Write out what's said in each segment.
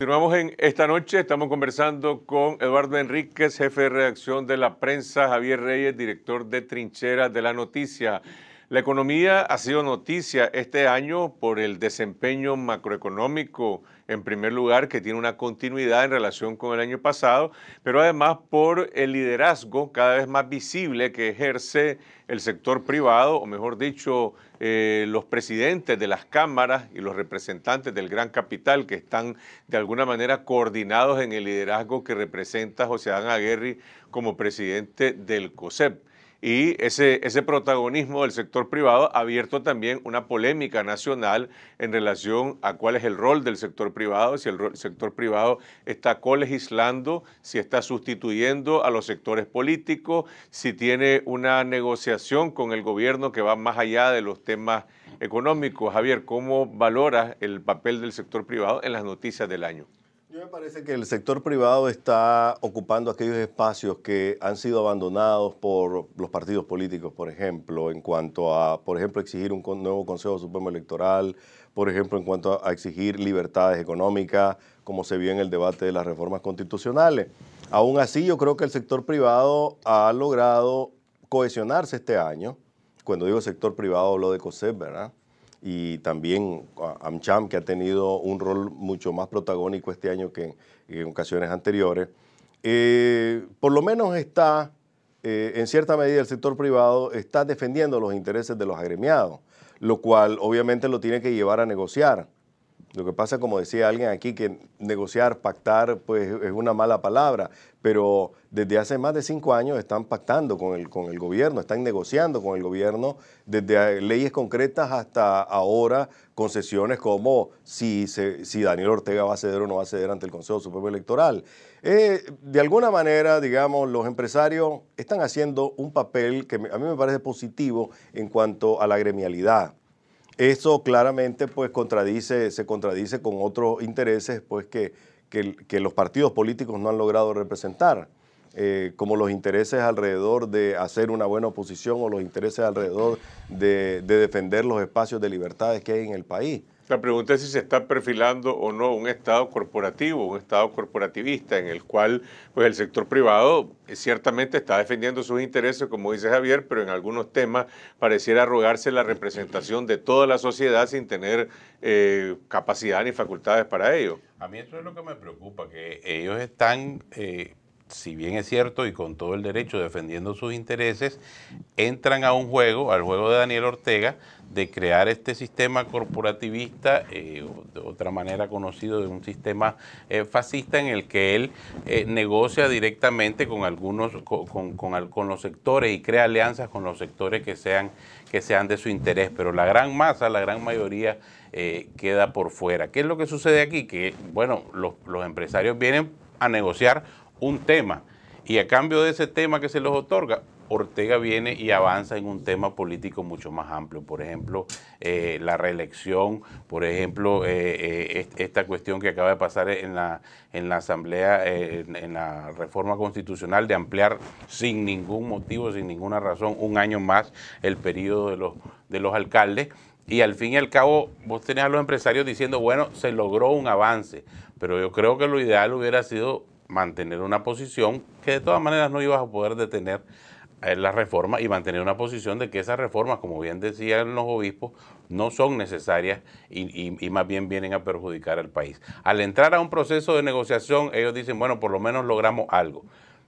Continuamos en esta noche, estamos conversando con Eduardo Enríquez, jefe de redacción de la prensa, Javier Reyes, director de Trincheras de la Noticia. La economía ha sido noticia este año por el desempeño macroeconómico, en primer lugar, que tiene una continuidad en relación con el año pasado, pero además por el liderazgo cada vez más visible que ejerce el sector privado, o mejor dicho, eh, los presidentes de las cámaras y los representantes del gran capital que están de alguna manera coordinados en el liderazgo que representa José Adán Aguirre como presidente del COSEP y ese, ese protagonismo del sector privado ha abierto también una polémica nacional en relación a cuál es el rol del sector privado, si el, sector privado está colegislando, si está sustituyendo a los sectores políticos, si tiene una negociación con el gobierno que va más allá de los temas económicos. Javier, ¿cómo valora el papel del sector privado en las noticias del año? parece que el sector privado está ocupando aquellos espacios que han sido abandonados por los partidos políticos, por ejemplo, en cuanto a, por ejemplo, exigir un nuevo Consejo Supremo Electoral, por ejemplo, en cuanto a exigir libertades económicas, como se vio en el debate de las reformas constitucionales. Aún así, yo creo que el sector privado ha logrado cohesionarse este año. Cuando digo sector privado, lo de COSEP, ¿verdad? y también AmCham, que ha tenido un rol mucho más protagónico este año que en, ocasiones anteriores, eh, por lo menos está, eh, en cierta medida, el sector privado está defendiendo los intereses de los agremiados, lo cual obviamente lo tiene que llevar a negociar. Lo que pasa, como decía alguien aquí, que negociar, pactar, pues es una mala palabra, pero desde hace más de cinco años están pactando con el, con el gobierno, están negociando con el gobierno desde leyes concretas hasta ahora, concesiones como si, si Daniel Ortega va a ceder o no va a ceder ante el Consejo Supremo Electoral. Eh, de alguna manera, digamos, los empresarios están haciendo un papel que a mí me parece positivo en cuanto a la gremialidad. Eso claramente pues se contradice con otros intereses pues que, que, los partidos políticos no han logrado representar. Eh, como los intereses alrededor de hacer una buena oposición o los intereses alrededor de defender los espacios de libertades que hay en el país. La pregunta es si se está perfilando o no un Estado corporativo, un Estado corporativista en el cual pues, el sector privado eh, ciertamente está defendiendo sus intereses, como dice Javier, pero en algunos temas pareciera rogarse la representación de toda la sociedad sin tener eh, capacidad ni facultades para ello. A mí eso es lo que me preocupa, que ellos están eh, si bien es cierto y con todo el derecho defendiendo sus intereses, entran a un juego, al juego de Daniel Ortega, de crear este sistema corporativista, eh, de otra manera conocido de un sistema eh, fascista en el que él eh, negocia directamente con algunos, con, los sectores y crea alianzas con los sectores que sean, que sean de su interés, pero la gran masa, la gran mayoría queda por fuera. ¿Qué es lo que sucede aquí? Que, bueno, los, los empresarios vienen a negociar un tema y a cambio de ese tema que se los otorga, Ortega viene y avanza en un tema político mucho más amplio, por ejemplo, eh, la reelección, por ejemplo, eh, eh, esta cuestión que acaba de pasar en la, en la Asamblea, en, la reforma constitucional, de ampliar sin ningún motivo, sin ninguna razón, un año más el periodo de los, de los alcaldes. Y al fin y al cabo, vos tenés a los empresarios diciendo, bueno, se logró un avance, pero yo creo que lo ideal hubiera sido mantener una posición que de todas maneras no ibas a poder detener eh, la reforma y mantener una posición de que esas reformas, como bien decían los obispos, no son necesarias y, más bien vienen a perjudicar al país. Al entrar a un proceso de negociación, ellos dicen, bueno, por lo menos logramos algo.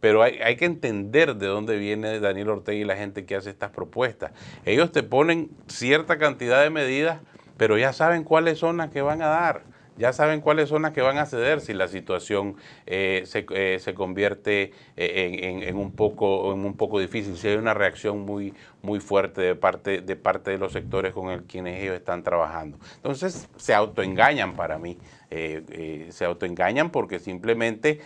Pero hay, hay que entender de dónde viene Daniel Ortega y la gente que hace estas propuestas. Ellos te ponen cierta cantidad de medidas, pero ya saben cuáles son las que van a dar ya saben cuáles son las que van a ceder si la situación eh, eh, se, convierte eh, en, un poco, en un poco difícil, si hay una reacción muy, muy fuerte de parte, de parte de los sectores con el, quienes ellos están trabajando. Entonces se autoengañan para mí, se autoengañan porque simplemente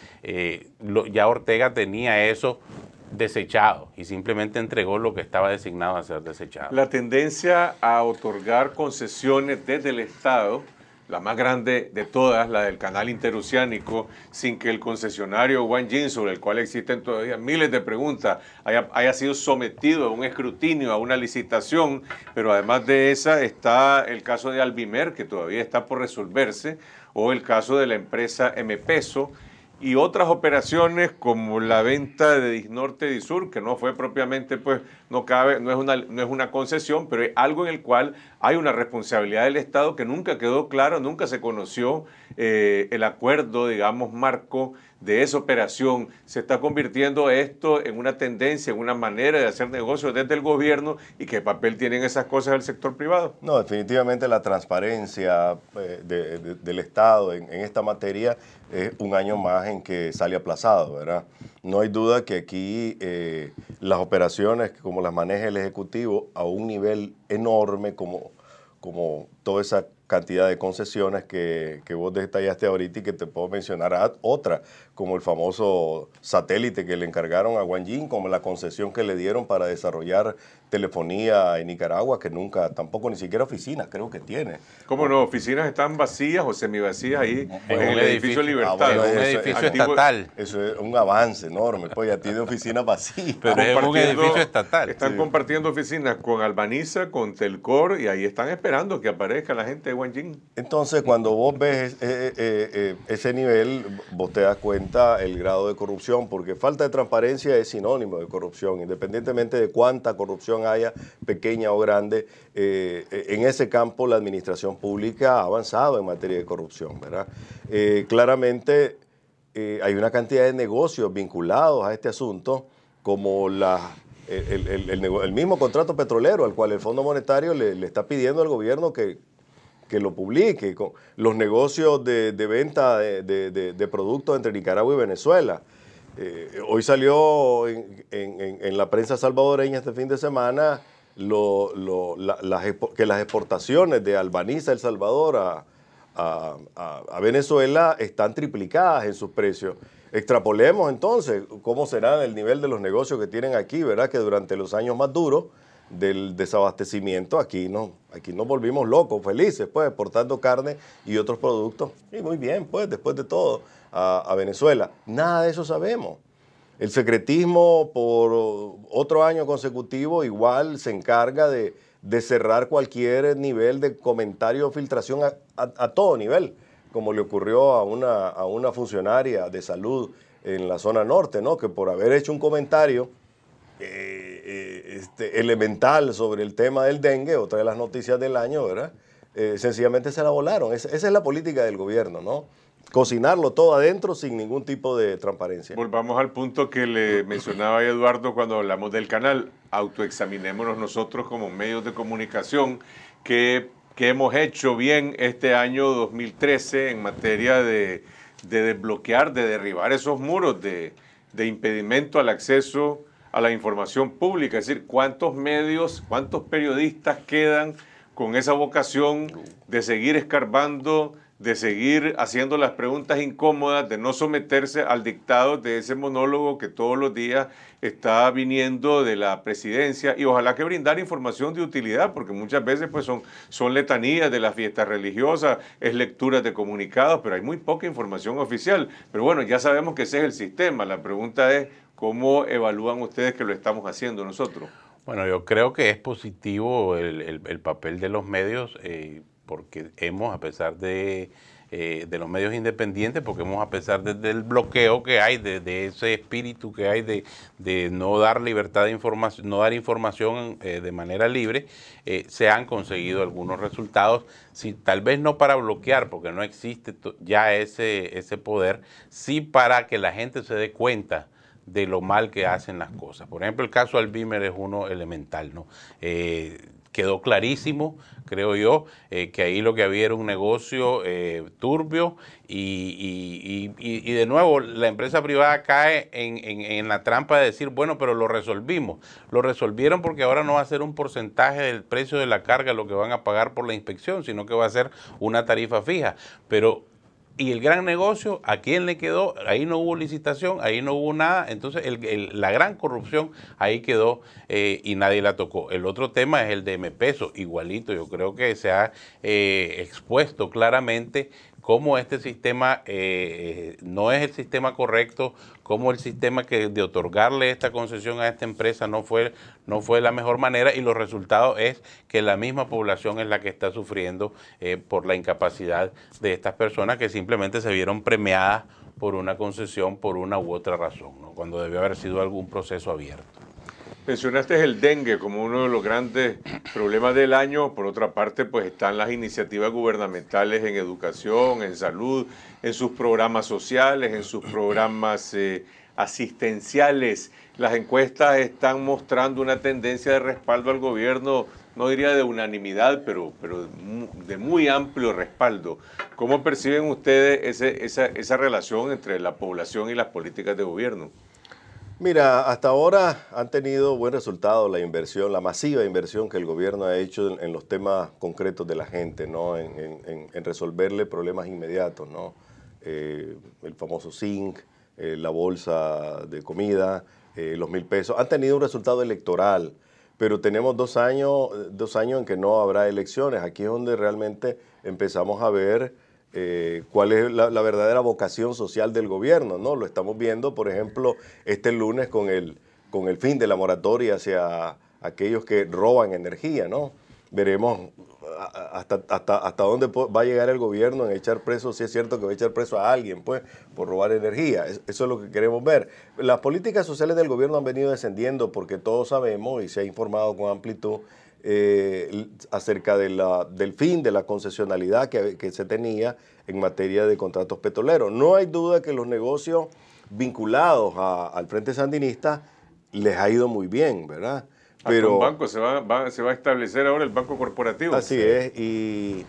ya Ortega tenía eso desechado y simplemente entregó lo que estaba designado a ser desechado. La tendencia a otorgar concesiones desde el Estado la más grande de todas, la del canal interoceánico, sin que el concesionario Wang Jin, sobre el cual existen todavía miles de preguntas, haya, haya, sido sometido a un escrutinio, a una licitación, pero además de esa está el caso de Albimer, que todavía está por resolverse, o el caso de la empresa MPESO, y otras operaciones como la venta de Disnorte y Sur, que no fue propiamente, pues, no cabe, no es, una, no es una concesión, pero es algo en el cual hay una responsabilidad del Estado que nunca quedó claro, nunca se conoció eh, el acuerdo, digamos, marco de esa operación. Se está convirtiendo esto en una tendencia, en una manera de hacer negocios desde el gobierno y qué papel tienen esas cosas el sector privado. No, definitivamente la transparencia eh, del Estado en esta materia es un año más en que sale aplazado, ¿verdad? No hay duda que aquí eh, las operaciones, como las maneja el Ejecutivo, a un nivel enorme como, como toda esa cantidad de concesiones que, vos detallaste ahorita y que te puedo mencionar a otra, como el famoso satélite que le encargaron a Guanyin, como la concesión que le dieron para desarrollar telefonía en Nicaragua, que nunca, tampoco ni siquiera oficinas, creo que tiene. ¿Cómo no? Oficinas están vacías o semivacías ahí en el edificio, Libertad. Ah, un edificio estatal. Eso es un avance enorme, pues ya tiene oficinas vacías. Pero es un edificio estatal. Están compartiendo oficinas con Albaniza, con Telcor, y ahí están esperando que aparezca la gente de Entonces, cuando vos ves eh, eh, eh, ese nivel, vos te das cuenta el grado de corrupción, porque falta de transparencia es sinónimo de corrupción, independientemente de cuánta corrupción haya, pequeña o grande. en ese campo, la administración pública ha avanzado en materia de corrupción, ¿verdad? claramente, hay una cantidad de negocios vinculados a este asunto, como la el, mismo contrato petrolero al cual el Fondo Monetario le está pidiendo al gobierno que, que lo publique. Los negocios de, venta de, productos entre Nicaragua y Venezuela. Eh, hoy salió en, la prensa salvadoreña este fin de semana que las exportaciones de Albaniza, El Salvador a, a, Venezuela están triplicadas en sus precios. Extrapolemos entonces cómo será el nivel de los negocios que tienen aquí, ¿verdad? Que durante los años más duros del desabastecimiento, aquí no, aquí nos volvimos locos, felices, pues, exportando carne y otros productos. Y muy bien, pues, después de todo, a, Venezuela. Nada de eso sabemos. El secretismo por otro año consecutivo igual se encarga de, cerrar cualquier nivel de comentario o filtración a, todo nivel, como le ocurrió a una, a una funcionaria de salud en la zona norte, ¿no? que por haber hecho un comentario eh, eh, este, elemental sobre el tema del dengue, otra de las noticias del año, ¿verdad? Eh, sencillamente se la volaron. esa es la política del gobierno, ¿no? Cocinarlo todo adentro sin ningún tipo de transparencia. Volvamos al punto que le mencionaba Eduardo cuando hablamos del canal. Autoexaminémonos nosotros como medios de comunicación que, hemos hecho bien este año 2013 en materia de, desbloquear, de derribar esos muros de impedimento al acceso a la información pública, es decir, cuántos medios, cuántos periodistas quedan con esa vocación de seguir escarbando, de seguir haciendo las preguntas incómodas, de no someterse al dictado de ese monólogo que todos los días está viniendo de la presidencia y ojalá que brindar información de utilidad, porque muchas veces pues son, son letanías de las fiestas religiosas, es lecturas de comunicados, pero hay muy poca información oficial. Pero bueno, ya sabemos que ese es el sistema, la pregunta es ¿Cómo evalúan ustedes que lo estamos haciendo nosotros? Bueno, yo creo que es positivo el, papel de los medios eh, porque hemos, a pesar eh, de, los medios independientes, porque hemos, a pesar del bloqueo que hay, de, ese espíritu que hay de, no dar libertad de información, no dar información eh, de manera libre, se han conseguido algunos resultados, si, tal vez no para bloquear, porque no existe ya ese, ese poder, sí para que la gente se dé cuenta de lo mal que hacen las cosas. Por ejemplo, el caso Albimer es uno elemental, ¿no? Eh, quedó clarísimo, creo yo, eh, que ahí lo que había era un negocio eh, turbio y, de nuevo la empresa privada cae en, en, la trampa de decir, bueno, pero lo resolvimos. Lo resolvieron porque ahora no va a ser un porcentaje del precio de la carga lo que van a pagar por la inspección, sino que va a ser una tarifa fija. Pero y el gran negocio, ¿a quién le quedó? Ahí no hubo licitación, ahí no hubo nada. Entonces, la gran corrupción ahí quedó eh, y nadie la tocó. El otro tema es el de M igualito. Yo creo que se ha eh, expuesto claramente cómo este sistema eh, eh, no es el sistema correcto, cómo el sistema que de otorgarle esta concesión a esta empresa no fue, no fue la mejor manera y los resultados es que la misma población es la que está sufriendo eh, por la incapacidad de estas personas que simplemente se vieron premiadas por una concesión por una u otra razón, cuando debió haber sido algún proceso abierto. Mencionaste el dengue como uno de los grandes problemas del año. Por otra parte, pues están las iniciativas gubernamentales en educación, en salud, en sus programas sociales, en sus programas eh, asistenciales. Las encuestas están mostrando una tendencia de respaldo al gobierno, no diría de unanimidad, pero, pero de muy amplio respaldo. ¿Cómo perciben ustedes ese, esa, esa relación entre la población y las políticas de gobierno? Mira, hasta ahora han tenido buen resultado la inversión, la masiva inversión que el gobierno ha hecho en, los temas concretos de la gente, ¿no? En, resolverle problemas inmediatos, ¿no? Eh, el famoso zinc, eh, la bolsa de comida, eh, los mil pesos. Han tenido un resultado electoral, pero tenemos dos años, dos años en que no habrá elecciones. Aquí es donde realmente empezamos a ver eh, cuál es la, verdadera vocación social del gobierno, ¿no? Lo estamos viendo, por ejemplo, este lunes con el, con el fin de la moratoria hacia aquellos que roban energía, ¿no? Veremos hasta, hasta, hasta dónde va a llegar el gobierno en echar preso, si es cierto que va a echar preso a alguien, pues, por robar energía. Eso es lo que queremos ver. Las políticas sociales del gobierno han venido descendiendo porque todos sabemos y se ha informado con amplitud eh, acerca del fin de la concesionalidad que, se tenía en materia de contratos petroleros. No hay duda que los negocios vinculados al Frente Sandinista les ha ido muy bien, ¿verdad? Pero, banco se va, se va a establecer ahora el banco corporativo. Así es, y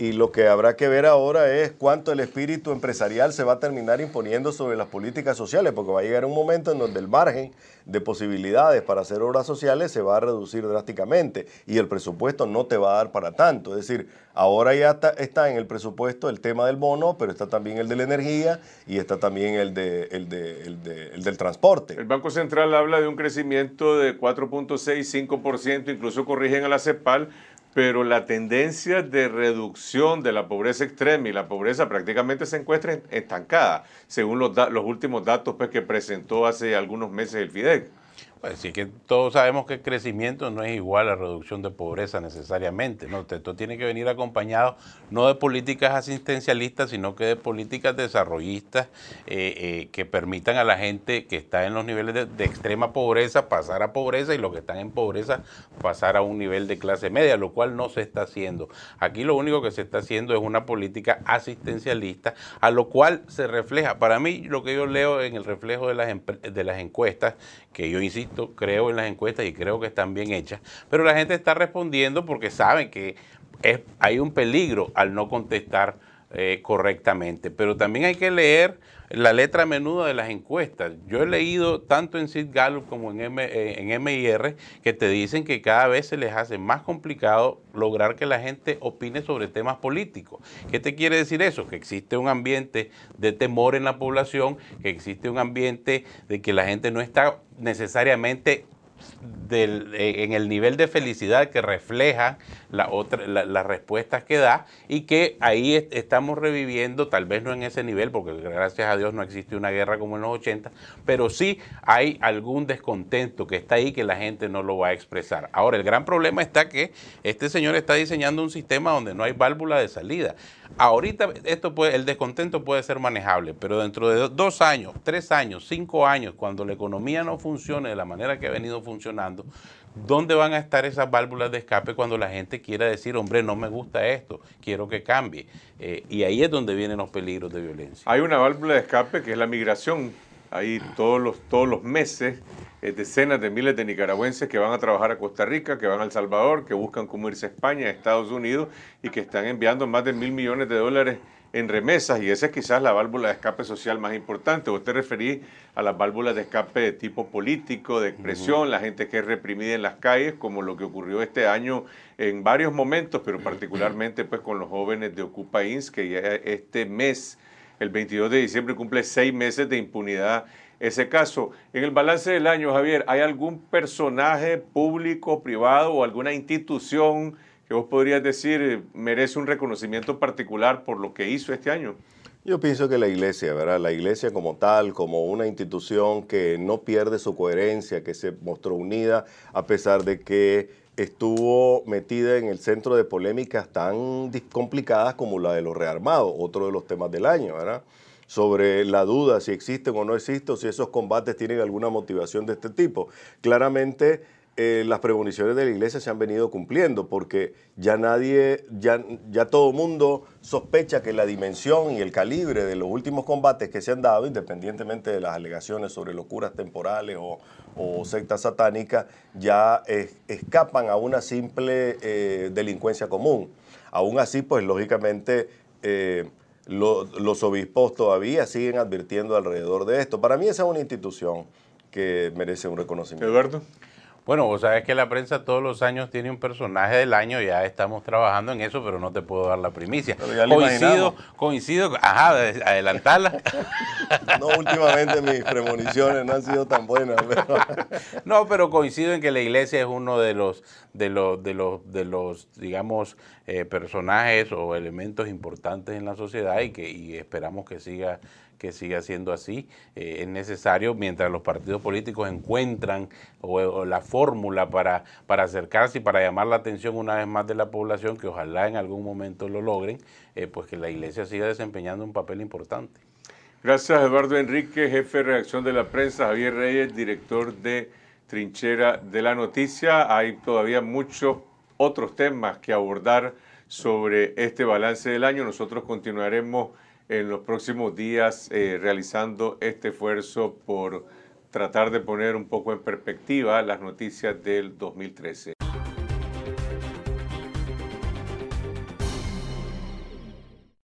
y lo que habrá que ver ahora es cuánto el espíritu empresarial se va a terminar imponiendo sobre las políticas sociales, porque va a llegar un momento en donde el margen de posibilidades para hacer obras sociales se va a reducir drásticamente y el presupuesto no te va a dar para tanto. Es decir, ahora ya está, en el presupuesto el tema del bono, pero está también el de la energía y está también el, de, del transporte. El Banco Central habla de un crecimiento de 4.65%, incluso corrigen a la CEPAL pero la tendencia de reducción de la pobreza extrema y la pobreza prácticamente se encuentra estancada, según los, últimos datos pues, que presentó hace algunos meses el FIDEC. Pues sí que todos sabemos que el crecimiento no es igual a reducción de pobreza necesariamente, ¿no? Esto tiene que venir acompañado no de políticas asistencialistas, sino que de políticas desarrollistas eh, eh, que permitan a la gente que está en los niveles de, extrema pobreza pasar a pobreza y los que están en pobreza pasar a un nivel de clase media, lo cual no se está haciendo. Aquí lo único que se está haciendo es una política asistencialista, a lo cual se refleja, para mí lo que yo leo en el reflejo de las, de las encuestas, que yo insisto, creo en las encuestas y creo que están bien hechas, pero la gente está respondiendo porque saben que es, hay un peligro al no contestar eh, correctamente. Pero también hay que leer la letra menuda de las encuestas. Yo he leído tanto en Sid Gallup como en, eh, en MIR que te dicen que cada vez se les hace más complicado lograr que la gente opine sobre temas políticos. ¿Qué te quiere decir eso? Que existe un ambiente de temor en la población, que existe un ambiente de que la gente no está necesariamente eh, en el nivel de felicidad que refleja la otra, las respuestas que da y que ahí estamos reviviendo, tal vez no en ese nivel, porque gracias a Dios no existe una guerra como en los 80, pero sí hay algún descontento que está ahí que la gente no lo va a expresar. Ahora, el gran problema está que este señor está diseñando un sistema donde no hay válvula de salida. Ahorita esto el descontento puede ser manejable, pero dentro de dos años, tres años, cinco años, cuando la economía no funcione de la manera que ha venido funcionando, funcionando, ¿dónde van a estar esas válvulas de escape cuando la gente quiera decir, hombre, no me gusta esto, quiero que cambie? Eh, y ahí es donde vienen los peligros de violencia. Hay una válvula de escape que es la migración. Ahí todos los, todos los meses eh, decenas de miles de nicaragüenses que van a trabajar a Costa Rica, que van a El Salvador, que buscan cómo irse a España, a Estados Unidos y que están enviando más de mil millones de dólares en remesas y esa es quizás la válvula de escape social más importante. Usted te a las válvulas de escape de tipo político, de expresión, la gente que es reprimida en las calles, como lo que ocurrió este año en varios momentos, pero particularmente pues con los jóvenes de Ocupa Ins, que ya este mes, el 22 de diciembre, cumple seis meses de impunidad ese caso. En el balance del año, Javier, ¿hay algún personaje público, privado o alguna institución Qué vos podrías decir eh, merece un reconocimiento particular por lo que hizo este año? Yo pienso que la iglesia, ¿verdad? La iglesia como tal, como una institución que no pierde su coherencia, que se mostró unida a pesar de que estuvo metida en el centro de polémicas tan complicadas como la de los rearmados, otro de los temas del año, ¿verdad? sobre la duda si existen o no existen si esos combates tienen alguna motivación de este tipo. Claramente eh, las premoniciones de la iglesia se han venido cumpliendo, porque ya nadie, ya, ya todo mundo sospecha que la dimensión y el calibre de los últimos combates que se han dado, independientemente de las alegaciones sobre locuras temporales o, sectas satánicas, ya escapan a una simple eh, delincuencia común. Aún así, pues lógicamente... Eh, los obispos todavía siguen advirtiendo alrededor de esto. Para mí esa es una institución que merece un reconocimiento. Eduardo. Bueno, vos sabés que la prensa todos los años tiene un personaje del año, ya estamos trabajando en eso, pero no te puedo dar la primicia. Coincido, coincido, ajá, adelantarla. no, últimamente mis premoniciones no han sido tan buenas. Pero... no, pero coincido en que la iglesia es uno de los, de los, de los, de los digamos, eh, personajes o elementos importantes en la sociedad y que y esperamos que siga que siga siendo así. Eh, es necesario, mientras los partidos políticos encuentran la fórmula para, para acercarse y para llamar la atención una vez más de la población, que ojalá en algún momento lo logren, eh, pues que la iglesia siga desempeñando un papel importante. Gracias Eduardo Enrique, jefe de reacción de la prensa, Javier Reyes, director de Trinchera de la Noticia. Hay todavía muchos otros temas que abordar sobre este balance del año. Nosotros continuaremos en los próximos días eh, realizando este esfuerzo por tratar de poner un poco en perspectiva las noticias del 2013.